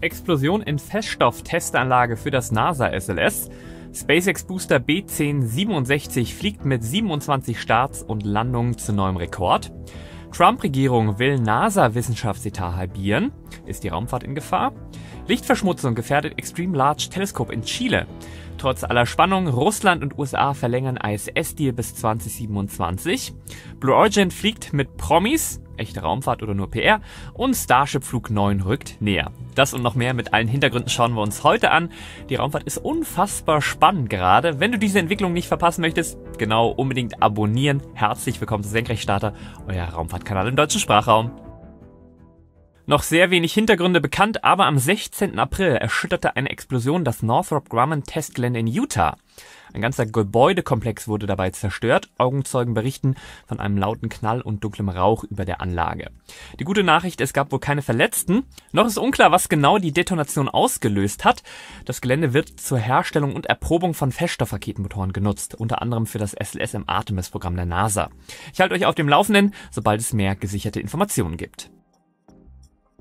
Explosion in Feststoff-Testanlage für das NASA-SLS. SpaceX Booster B1067 fliegt mit 27 Starts und Landungen zu neuem Rekord. Trump-Regierung will NASA-Wissenschaftsetat halbieren. Ist die Raumfahrt in Gefahr? Lichtverschmutzung gefährdet Extreme Large Telescope in Chile. Trotz aller Spannung, Russland und USA verlängern ISS-Deal bis 2027. Blue Origin fliegt mit Promis, echte Raumfahrt oder nur PR, und Starship Flug 9 rückt näher. Das und noch mehr mit allen Hintergründen schauen wir uns heute an. Die Raumfahrt ist unfassbar spannend gerade. Wenn du diese Entwicklung nicht verpassen möchtest, genau unbedingt abonnieren. Herzlich willkommen zu Senkrechtstarter, euer Raumfahrtkanal im deutschen Sprachraum. Noch sehr wenig Hintergründe bekannt, aber am 16. April erschütterte eine Explosion das Northrop Grumman Testgelände in Utah. Ein ganzer Gebäudekomplex wurde dabei zerstört. Augenzeugen berichten von einem lauten Knall und dunklem Rauch über der Anlage. Die gute Nachricht, es gab wohl keine Verletzten. Noch ist unklar, was genau die Detonation ausgelöst hat. Das Gelände wird zur Herstellung und Erprobung von Feststoffraketenmotoren genutzt, unter anderem für das SLS im Artemis-Programm der NASA. Ich halte euch auf dem Laufenden, sobald es mehr gesicherte Informationen gibt.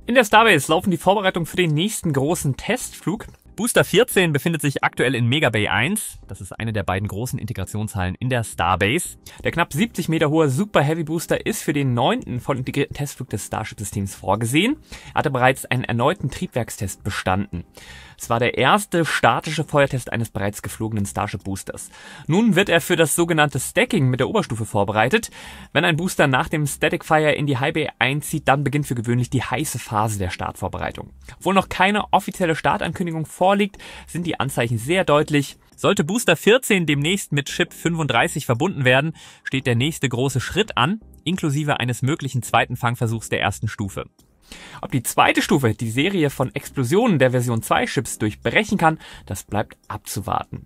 In der Starbase laufen die Vorbereitungen für den nächsten großen Testflug. Booster 14 befindet sich aktuell in Megabay 1. Das ist eine der beiden großen Integrationshallen in der Starbase. Der knapp 70 Meter hohe Super Heavy Booster ist für den neunten voll integrierten Testflug des Starship-Systems vorgesehen, Er hatte bereits einen erneuten Triebwerkstest bestanden. Es war der erste statische Feuertest eines bereits geflogenen Starship-Boosters. Nun wird er für das sogenannte Stacking mit der Oberstufe vorbereitet. Wenn ein Booster nach dem Static Fire in die High Bay einzieht, dann beginnt für gewöhnlich die heiße Phase der Startvorbereitung. Obwohl noch keine offizielle Startankündigung vor vorliegt, sind die Anzeichen sehr deutlich. Sollte Booster 14 demnächst mit Chip 35 verbunden werden, steht der nächste große Schritt an, inklusive eines möglichen zweiten Fangversuchs der ersten Stufe. Ob die zweite Stufe die Serie von Explosionen der Version 2 Chips durchbrechen kann, das bleibt abzuwarten.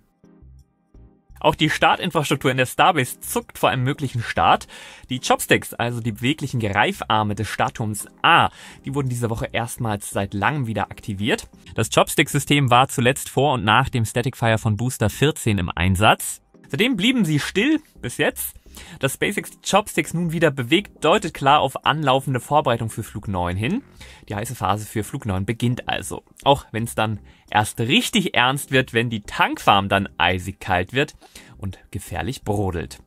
Auch die Startinfrastruktur in der Starbase zuckt vor einem möglichen Start. Die Chopsticks, also die beweglichen Greifarme des Startturms A, die wurden diese Woche erstmals seit langem wieder aktiviert. Das Chopstick-System war zuletzt vor und nach dem Static Fire von Booster 14 im Einsatz. Seitdem blieben sie still bis jetzt. Dass SpaceX Chopsticks nun wieder bewegt, deutet klar auf anlaufende Vorbereitung für Flug 9 hin. Die heiße Phase für Flug 9 beginnt also. Auch wenn es dann erst richtig ernst wird, wenn die Tankfarm dann eisig kalt wird und gefährlich brodelt.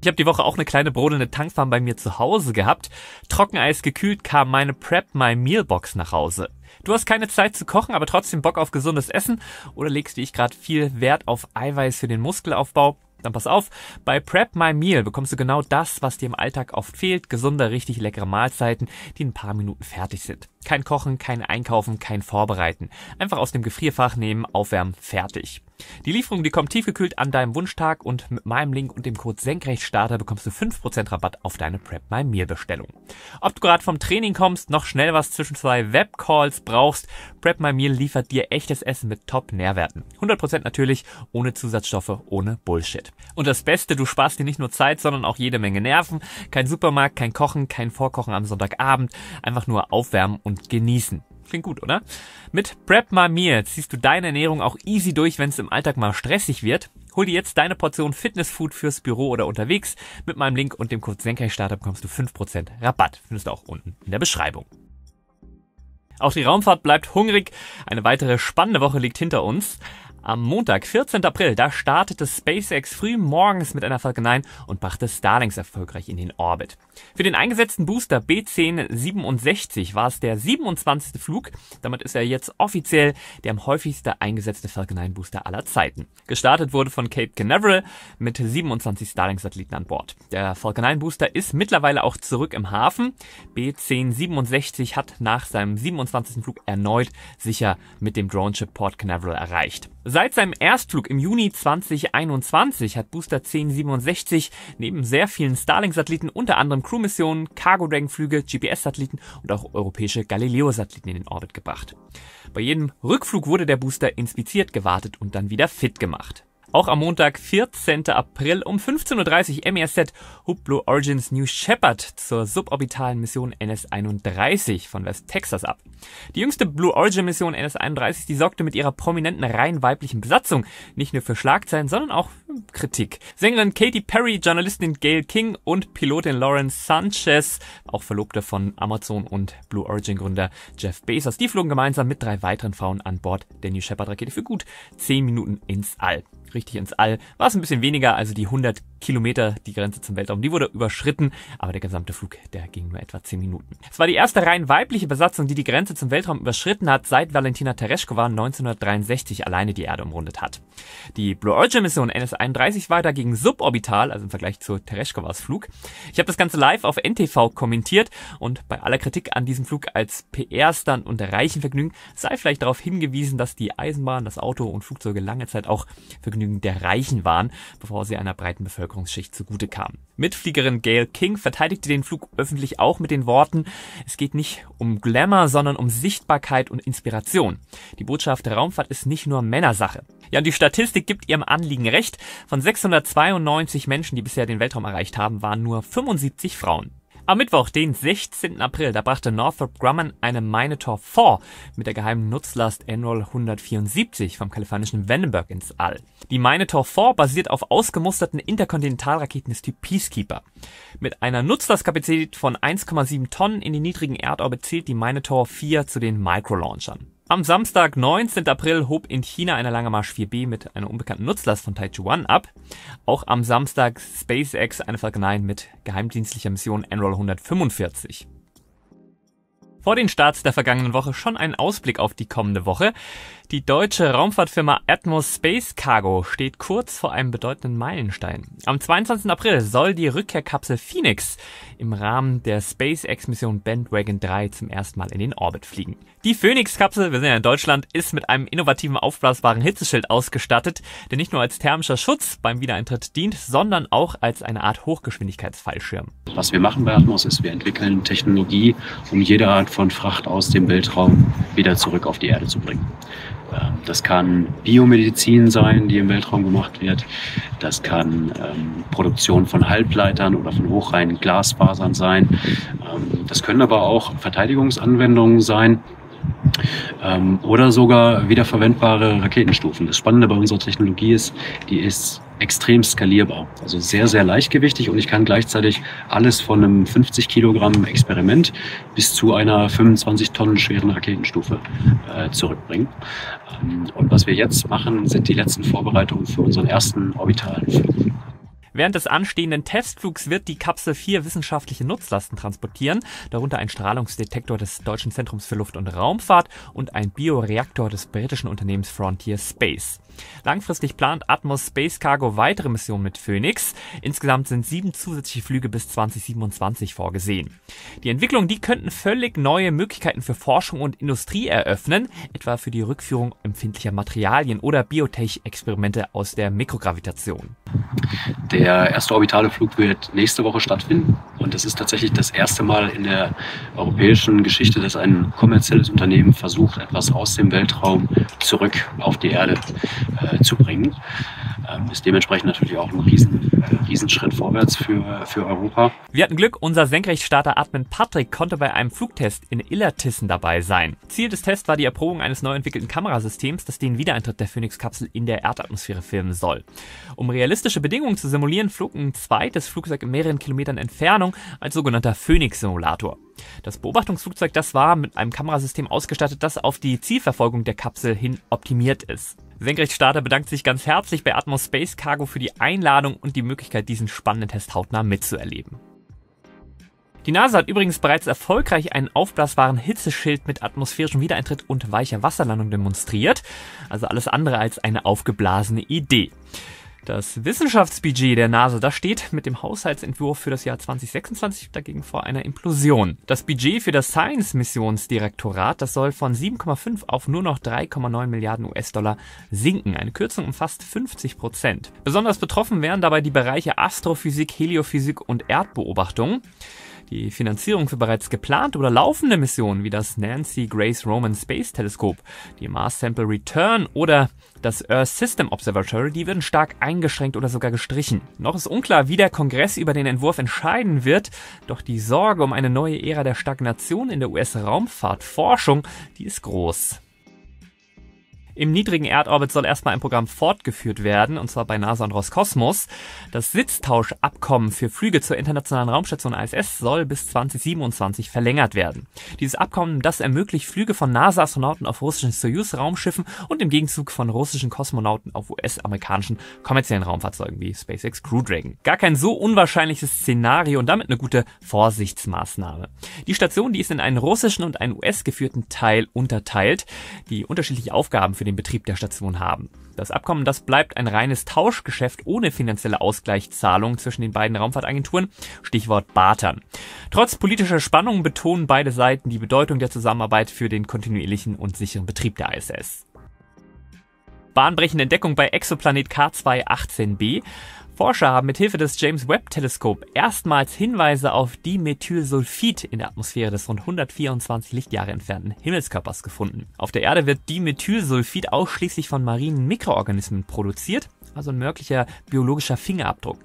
Ich habe die Woche auch eine kleine brodelnde Tankfarm bei mir zu Hause gehabt. Trockeneis gekühlt kam meine Prep My Mealbox nach Hause. Du hast keine Zeit zu kochen, aber trotzdem Bock auf gesundes Essen oder legst wie ich gerade viel Wert auf Eiweiß für den Muskelaufbau? Dann pass auf, bei Prep My Meal bekommst du genau das, was dir im Alltag oft fehlt. Gesunde, richtig leckere Mahlzeiten, die in ein paar Minuten fertig sind. Kein Kochen, kein Einkaufen, kein Vorbereiten. Einfach aus dem Gefrierfach nehmen, aufwärmen, fertig. Die Lieferung, die kommt tiefgekühlt an deinem Wunschtag und mit meinem Link und dem Code Senkrechtstarter bekommst du 5% Rabatt auf deine Prep My Meal Bestellung. Ob du gerade vom Training kommst, noch schnell was zwischen zwei Webcalls brauchst, Prep My Meal liefert dir echtes Essen mit Top Nährwerten. 100% natürlich, ohne Zusatzstoffe, ohne Bullshit. Und das Beste, du sparst dir nicht nur Zeit, sondern auch jede Menge Nerven. Kein Supermarkt, kein Kochen, kein Vorkochen am Sonntagabend, einfach nur aufwärmen und genießen. Klingt gut, oder? Mit Prep Mamir ziehst du deine Ernährung auch easy durch, wenn es im Alltag mal stressig wird. Hol dir jetzt deine Portion Fitnessfood fürs Büro oder unterwegs. Mit meinem Link und dem Code Senkrechtstarter bekommst du 5% Rabatt. Findest du auch unten in der Beschreibung. Auch die Raumfahrt bleibt hungrig. Eine weitere spannende Woche liegt hinter uns. Am Montag, 14. April, da startete SpaceX früh morgens mit einer Falcon 9 und brachte Starlinks erfolgreich in den Orbit. Für den eingesetzten Booster B1067 war es der 27. Flug. Damit ist er jetzt offiziell der am häufigsten eingesetzte Falcon 9 Booster aller Zeiten. Gestartet wurde von Cape Canaveral mit 27 Starlink-Satelliten an Bord. Der Falcon 9 Booster ist mittlerweile auch zurück im Hafen. B1067 hat nach seinem 27. Flug erneut sicher mit dem Droneship Port Canaveral erreicht. Seit seinem Erstflug im Juni 2021 hat Booster 1067 neben sehr vielen Starlink-Satelliten unter anderem Crew-Missionen, Cargo-Dragon-Flüge, GPS-Satelliten und auch europäische Galileo-Satelliten in den Orbit gebracht. Bei jedem Rückflug wurde der Booster inspiziert, gewartet und dann wieder fit gemacht. Auch am Montag, 14. April um 15.30 Uhr MESZ Hublot Origins New Shepard zur suborbitalen Mission NS-31 von West Texas ab. Die jüngste Blue Origin Mission NS-31, die sorgte mit ihrer prominenten rein weiblichen Besatzung nicht nur für Schlagzeilen, sondern auch Kritik. Sängerin Katy Perry, Journalistin Gail King und Pilotin Lauren Sanchez, auch Verlobte von Amazon und Blue Origin Gründer Jeff Bezos, die flogen gemeinsam mit drei weiteren Frauen an Bord der New Shepard Rakete für gut 10 Minuten ins All richtig ins All. War es ein bisschen weniger, also die 100 Kilometer, die Grenze zum Weltraum, die wurde überschritten, aber der gesamte Flug, der ging nur etwa 10 Minuten. Es war die erste rein weibliche Besatzung, die die Grenze zum Weltraum überschritten hat, seit Valentina Tereshkova 1963 alleine die Erde umrundet hat. Die Blue Origin Mission NS-31 war dagegen suborbital, also im Vergleich zu Tereshkovas Flug. Ich habe das Ganze live auf NTV kommentiert und bei aller Kritik an diesem Flug als PR-Stand und Reichenvergnügen sei vielleicht darauf hingewiesen, dass die Eisenbahn, das Auto und Flugzeuge lange Zeit auch Vergnügen Vergnügen der Reichen waren, bevor sie einer breiten Bevölkerungsschicht zugute kamen. Mitfliegerin Gail King verteidigte den Flug öffentlich auch mit den Worten, es geht nicht um Glamour, sondern um Sichtbarkeit und Inspiration. Die Botschaft Raumfahrt ist nicht nur Männersache. Ja, und die Statistik gibt ihrem Anliegen recht. Von 692 Menschen, die bisher den Weltraum erreicht haben, waren nur 75 Frauen. Am Mittwoch, den 16. April, da brachte Northrop Grumman eine Minotaur 4 mit der geheimen Nutzlast Enroll 174 vom kalifornischen Vandenberg ins All. Die Minotaur 4 basiert auf ausgemusterten Interkontinentalraketen des Typ Peacekeeper. Mit einer Nutzlastkapazität von 1,7 Tonnen in den niedrigen Erdorbit zählt die Minotaur 4 zu den Microlaunchern. Am Samstag, 19. April, hob in China eine lange Marsch 4B mit einer unbekannten Nutzlast von Taichu Taichuan ab. Auch am Samstag SpaceX eine Falcon 9 mit geheimdienstlicher Mission Enroll 145 vor den Starts der vergangenen Woche schon einen Ausblick auf die kommende Woche. Die deutsche Raumfahrtfirma Atmos Space Cargo steht kurz vor einem bedeutenden Meilenstein. Am 22. April soll die Rückkehrkapsel Phoenix im Rahmen der SpaceX-Mission Bandwagon 3 zum ersten Mal in den Orbit fliegen. Die Phoenix-Kapsel, wir sind ja in Deutschland, ist mit einem innovativen aufblasbaren Hitzeschild ausgestattet, der nicht nur als thermischer Schutz beim Wiedereintritt dient, sondern auch als eine Art Hochgeschwindigkeitsfallschirm. Was wir machen bei Atmos ist, wir entwickeln Technologie, um jede Art von von Fracht aus dem Weltraum wieder zurück auf die Erde zu bringen. Ähm, das kann Biomedizin sein, die im Weltraum gemacht wird. Das kann ähm, Produktion von Halbleitern oder von hochreinen Glasfasern sein. Ähm, das können aber auch Verteidigungsanwendungen sein ähm, oder sogar wiederverwendbare Raketenstufen. Das Spannende bei unserer Technologie ist, die ist extrem skalierbar, also sehr, sehr leichtgewichtig und ich kann gleichzeitig alles von einem 50 Kilogramm Experiment bis zu einer 25 Tonnen schweren Raketenstufe äh, zurückbringen. Ähm, und was wir jetzt machen, sind die letzten Vorbereitungen für unseren ersten orbitalen Flug. Während des anstehenden Testflugs wird die Kapsel vier wissenschaftliche Nutzlasten transportieren, darunter ein Strahlungsdetektor des Deutschen Zentrums für Luft- und Raumfahrt und ein Bioreaktor des britischen Unternehmens Frontier Space. Langfristig plant Atmos Space Cargo weitere Missionen mit Phoenix. Insgesamt sind sieben zusätzliche Flüge bis 2027 vorgesehen. Die Entwicklung, die könnten völlig neue Möglichkeiten für Forschung und Industrie eröffnen, etwa für die Rückführung empfindlicher Materialien oder Biotech-Experimente aus der Mikrogravitation. Der erste orbitale Flug wird nächste Woche stattfinden. Und das ist tatsächlich das erste Mal in der europäischen Geschichte, dass ein kommerzielles Unternehmen versucht, etwas aus dem Weltraum zurück auf die Erde äh, zu bringen. Ähm, ist dementsprechend natürlich auch ein riesen, äh, Riesenschritt vorwärts für, für Europa. Wir hatten Glück, unser Senkrechtstarter Admin Patrick konnte bei einem Flugtest in Illertissen dabei sein. Ziel des Tests war die Erprobung eines neu entwickelten Kamerasystems, das den Wiedereintritt der Phoenix-Kapsel in der Erdatmosphäre filmen soll. Um realistische Bedingungen zu simulieren, flog ein zweites Flugzeug in mehreren Kilometern Entfernung ein sogenannter Phoenix-Simulator. Das Beobachtungsflugzeug, das war mit einem Kamerasystem ausgestattet, das auf die Zielverfolgung der Kapsel hin optimiert ist. Senkrechtstarter bedankt sich ganz herzlich bei Atmos Space Cargo für die Einladung und die Möglichkeit, diesen spannenden Test hautnah mitzuerleben. Die NASA hat übrigens bereits erfolgreich einen aufblasbaren Hitzeschild mit atmosphärischem Wiedereintritt und weicher Wasserlandung demonstriert. Also alles andere als eine aufgeblasene Idee. Das Wissenschaftsbudget der NASA, das steht mit dem Haushaltsentwurf für das Jahr 2026 dagegen vor einer Implosion. Das Budget für das Science-Missionsdirektorat, das soll von 7,5 auf nur noch 3,9 Milliarden US-Dollar sinken, eine Kürzung um fast 50 Prozent. Besonders betroffen wären dabei die Bereiche Astrophysik, Heliophysik und Erdbeobachtung. Die Finanzierung für bereits geplante oder laufende Missionen wie das Nancy Grace Roman Space Telescope, die Mars Sample Return oder das Earth System Observatory, die werden stark eingeschränkt oder sogar gestrichen. Noch ist unklar, wie der Kongress über den Entwurf entscheiden wird, doch die Sorge um eine neue Ära der Stagnation in der US-Raumfahrtforschung, die ist groß im niedrigen Erdorbit soll erstmal ein Programm fortgeführt werden, und zwar bei NASA und Roskosmos. Das Sitztauschabkommen für Flüge zur internationalen Raumstation ISS soll bis 2027 verlängert werden. Dieses Abkommen, das ermöglicht Flüge von NASA-Astronauten auf russischen Soyuz-Raumschiffen und im Gegenzug von russischen Kosmonauten auf US-amerikanischen kommerziellen Raumfahrzeugen wie SpaceX Crew Dragon. Gar kein so unwahrscheinliches Szenario und damit eine gute Vorsichtsmaßnahme. Die Station, die ist in einen russischen und einen US-geführten Teil unterteilt, die unterschiedliche Aufgaben für den Betrieb der Station haben. Das Abkommen, das bleibt ein reines Tauschgeschäft ohne finanzielle Ausgleichszahlung zwischen den beiden Raumfahrtagenturen, Stichwort Bartern. Trotz politischer Spannungen betonen beide Seiten die Bedeutung der Zusammenarbeit für den kontinuierlichen und sicheren Betrieb der ISS bahnbrechende Entdeckung bei Exoplanet K218b. Forscher haben mithilfe des James Webb Teleskop erstmals Hinweise auf Dimethylsulfid in der Atmosphäre des rund 124 Lichtjahre entfernten Himmelskörpers gefunden. Auf der Erde wird Dimethylsulfid ausschließlich von marinen Mikroorganismen produziert, also ein möglicher biologischer Fingerabdruck.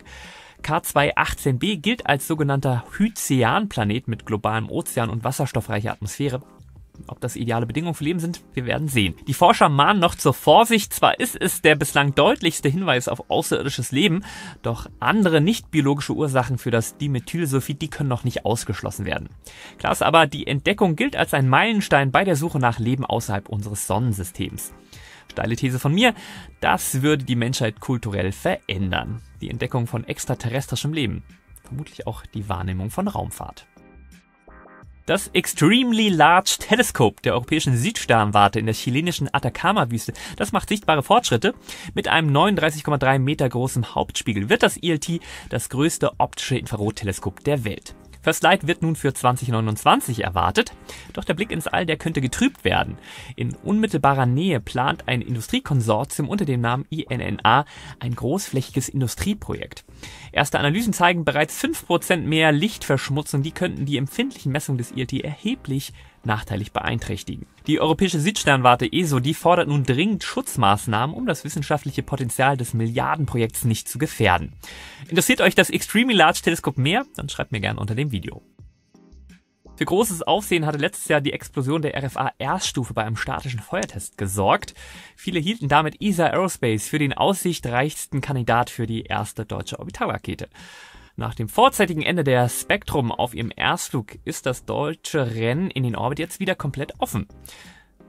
K218b gilt als sogenannter Hyzeanplanet mit globalem Ozean und wasserstoffreicher Atmosphäre ob das ideale Bedingungen für Leben sind, wir werden sehen. Die Forscher mahnen noch zur Vorsicht. Zwar ist es der bislang deutlichste Hinweis auf außerirdisches Leben, doch andere nicht biologische Ursachen für das Dimethylsulfid, die können noch nicht ausgeschlossen werden. Klar ist aber, die Entdeckung gilt als ein Meilenstein bei der Suche nach Leben außerhalb unseres Sonnensystems. Steile These von mir, das würde die Menschheit kulturell verändern. Die Entdeckung von extraterrestrischem Leben. Vermutlich auch die Wahrnehmung von Raumfahrt. Das Extremely Large Telescope der Europäischen Südsternwarte in der chilenischen Atacama-Wüste, das macht sichtbare Fortschritte. Mit einem 39,3 Meter großen Hauptspiegel wird das ELT das größte optische Infrarotteleskop der Welt. First Light wird nun für 2029 erwartet, doch der Blick ins All, der könnte getrübt werden. In unmittelbarer Nähe plant ein Industriekonsortium unter dem Namen INNA ein großflächiges Industrieprojekt. Erste Analysen zeigen bereits 5% mehr Lichtverschmutzung, die könnten die empfindlichen Messungen des ILT erheblich nachteilig beeinträchtigen. Die europäische Südsternwarte ESO, die fordert nun dringend Schutzmaßnahmen, um das wissenschaftliche Potenzial des Milliardenprojekts nicht zu gefährden. Interessiert euch das Extremely Large Teleskop mehr? Dann schreibt mir gerne unter dem Video. Für großes Aufsehen hatte letztes Jahr die Explosion der RFA-Erststufe bei einem statischen Feuertest gesorgt. Viele hielten damit ESA Aerospace für den aussichtreichsten Kandidat für die erste deutsche Orbitalrakete. Nach dem vorzeitigen Ende der Spektrum auf ihrem Erstflug ist das deutsche Rennen in den Orbit jetzt wieder komplett offen.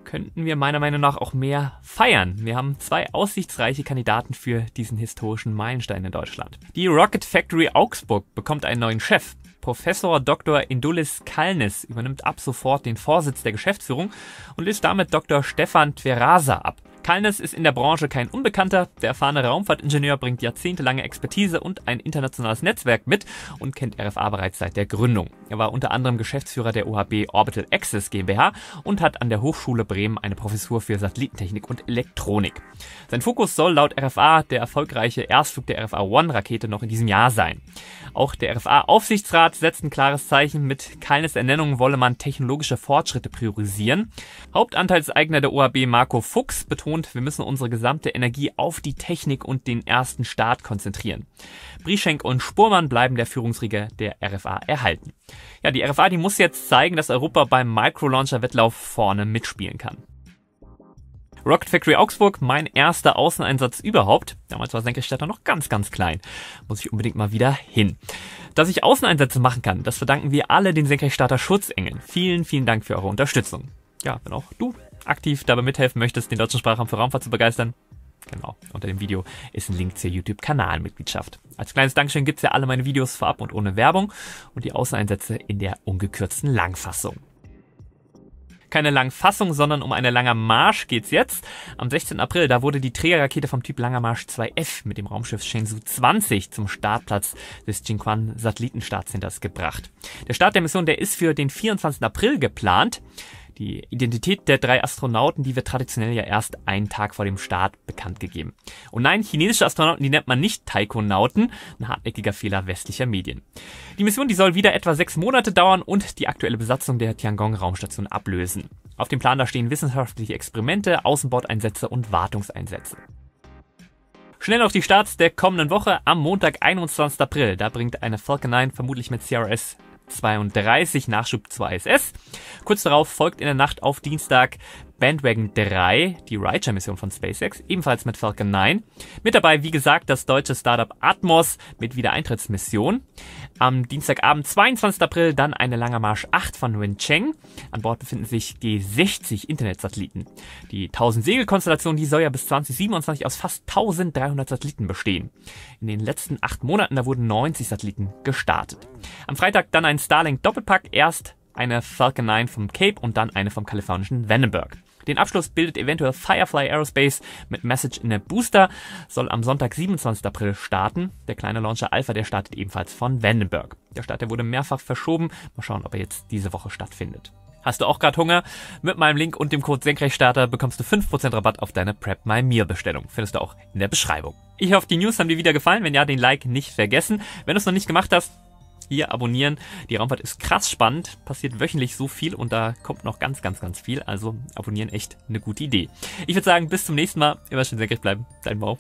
Könnten wir meiner Meinung nach auch mehr feiern. Wir haben zwei aussichtsreiche Kandidaten für diesen historischen Meilenstein in Deutschland. Die Rocket Factory Augsburg bekommt einen neuen Chef. Professor Dr. Indulis Kalnes übernimmt ab sofort den Vorsitz der Geschäftsführung und löst damit Dr. Stefan Tverasa ab. Kalnes ist in der Branche kein Unbekannter. Der erfahrene Raumfahrtingenieur bringt jahrzehntelange Expertise und ein internationales Netzwerk mit und kennt RFA bereits seit der Gründung. Er war unter anderem Geschäftsführer der OHB Orbital Access GmbH und hat an der Hochschule Bremen eine Professur für Satellitentechnik und Elektronik. Sein Fokus soll laut RFA der erfolgreiche Erstflug der RFA One Rakete noch in diesem Jahr sein. Auch der RFA Aufsichtsrat setzt ein klares Zeichen. Mit Kalnes Ernennung wolle man technologische Fortschritte priorisieren. Hauptanteilseigner der OHB Marco Fuchs betont betont, wir müssen unsere gesamte Energie auf die Technik und den ersten Start konzentrieren. Brieschenk und Spurmann bleiben der Führungsriege der RFA erhalten. Ja, die RFA, die muss jetzt zeigen, dass Europa beim Microlauncher-Wettlauf vorne mitspielen kann. Rocket Factory Augsburg, mein erster Außeneinsatz überhaupt. Damals war Senkestetter noch ganz, ganz klein. Muss ich unbedingt mal wieder hin. Dass ich Außeneinsätze machen kann, das verdanken wir alle den Senkrechtstarter Schutzengeln. Vielen, vielen Dank für eure Unterstützung. Ja, wenn auch du aktiv dabei mithelfen möchtest, den deutschen Sprachraum für Raumfahrt zu begeistern, Genau, unter dem Video ist ein Link zur YouTube-Kanalmitgliedschaft. Als kleines Dankeschön gibt's ja alle meine Videos vorab und ohne Werbung und die Außeneinsätze in der ungekürzten Langfassung. Keine Langfassung, sondern um eine Langer Marsch geht's jetzt. Am 16. April, da wurde die Trägerrakete vom Typ Langer Marsch 2F mit dem Raumschiff Shenzhou 20 zum Startplatz des Jingquan Satellitenstartcenters gebracht. Der Start der Mission, der ist für den 24. April geplant die Identität der drei Astronauten, die wird traditionell ja erst einen Tag vor dem Start bekannt gegeben. Und nein, chinesische Astronauten, die nennt man nicht Taikonauten, ein hartnäckiger Fehler westlicher Medien. Die Mission, die soll wieder etwa sechs Monate dauern und die aktuelle Besatzung der Tiangong-Raumstation ablösen. Auf dem Plan da stehen wissenschaftliche Experimente, Außenbordeinsätze und Wartungseinsätze. Schnell auf die Starts der kommenden Woche am Montag, 21. April. Da bringt eine Falcon 9 vermutlich mit CRS 32 Nachschub 2 SS. Kurz darauf folgt in der Nacht auf Dienstag Bandwagon 3, die Rideshare-Mission von SpaceX, ebenfalls mit Falcon 9. Mit dabei, wie gesagt, das deutsche Startup Atmos mit Wiedereintrittsmission. Am Dienstagabend, 22. April, dann eine lange Marsch 8 von Wencheng. An Bord befinden sich G60 Internetsatelliten. Die 1000-Segel-Konstellation, die soll ja bis 2027 aus fast 1300 Satelliten bestehen. In den letzten acht Monaten, da wurden 90 Satelliten gestartet. Am Freitag dann ein Starlink-Doppelpack, erst eine Falcon 9 vom Cape und dann eine vom kalifornischen Vandenberg. Den Abschluss bildet eventuell Firefly Aerospace mit Message in a Booster, soll am Sonntag 27. April starten. Der kleine Launcher Alpha, der startet ebenfalls von Vandenberg. Der Start, der wurde mehrfach verschoben. Mal schauen, ob er jetzt diese Woche stattfindet. Hast du auch gerade Hunger? Mit meinem Link und dem Code Senkrechtstarter bekommst du 5% Rabatt auf deine Prep My Meal Bestellung. Findest du auch in der Beschreibung. Ich hoffe, die News haben dir wieder gefallen. Wenn ja, den Like nicht vergessen. Wenn du es noch nicht gemacht hast, hier abonnieren. Die Raumfahrt ist krass spannend, passiert wöchentlich so viel und da kommt noch ganz, ganz, ganz viel. Also abonnieren echt eine gute Idee. Ich würde sagen, bis zum nächsten Mal. Immer schön senkrecht bleiben. Dein Bau.